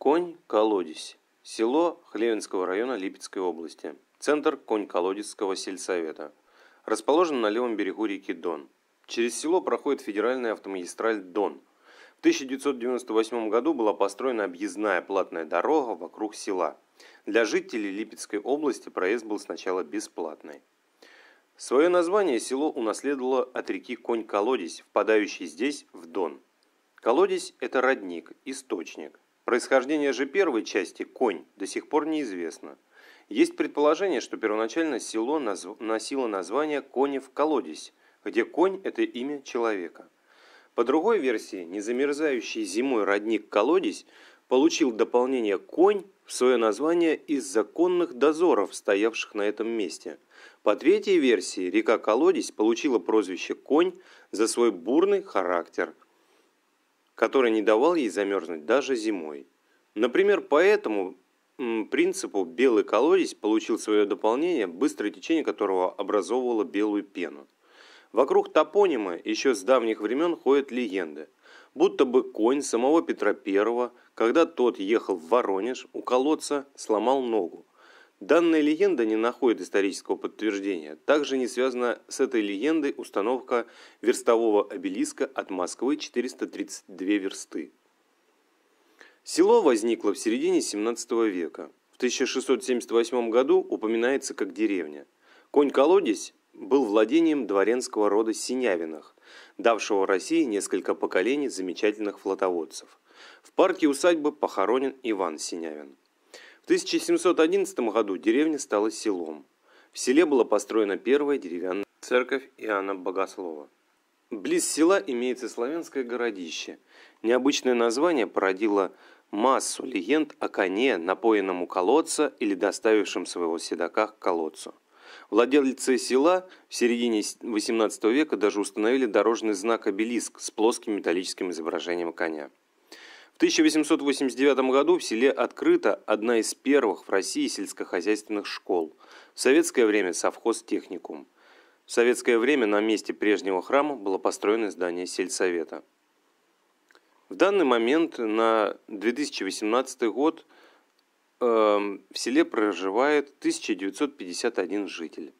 Конь Колодец. Село Хлевенского района Липецкой области. Центр Конь-Колодецкого сельсовета. Расположен на левом берегу реки Дон. Через село проходит федеральная автомагистраль Дон. В 1998 году была построена объездная платная дорога вокруг села. Для жителей Липецкой области проезд был сначала бесплатный. Свое название село унаследовало от реки Конь-Колодец, впадающей здесь в Дон. Колодец – это родник, источник – Происхождение же первой части «конь» до сих пор неизвестно. Есть предположение, что первоначально село носило название «Конев колодец», где конь – это имя человека. По другой версии, незамерзающий зимой родник колодец получил дополнение «конь» в свое название из законных дозоров, стоявших на этом месте. По третьей версии, река Колодец получила прозвище «конь» за свой бурный характер – который не давал ей замерзнуть даже зимой. Например, по этому принципу белый колодец получил свое дополнение, быстрое течение которого образовывало белую пену. Вокруг топонима еще с давних времен ходят легенды. Будто бы конь самого Петра I, когда тот ехал в Воронеж, у колодца сломал ногу. Данная легенда не находит исторического подтверждения. Также не связана с этой легендой установка верстового обелиска от Москвы 432 версты. Село возникло в середине 17 века. В 1678 году упоминается как деревня. Конь-колодец был владением дворянского рода Синявиных, давшего России несколько поколений замечательных флотоводцев. В парке усадьбы похоронен Иван Синявин. 1711 году деревня стала селом. В селе была построена первая деревянная церковь Иоанна Богослова. Близ села имеется славянское городище. Необычное название породило массу легенд о коне, напоенном у колодца или доставившем своего седока к колодцу. Владельцы села в середине XVIII века даже установили дорожный знак обелиск с плоским металлическим изображением коня. 1889 году в селе открыта одна из первых в России сельскохозяйственных школ. В советское время совхоз-техникум. В советское время на месте прежнего храма было построено здание сельсовета. В данный момент на 2018 год эм, в селе проживает 1951 житель.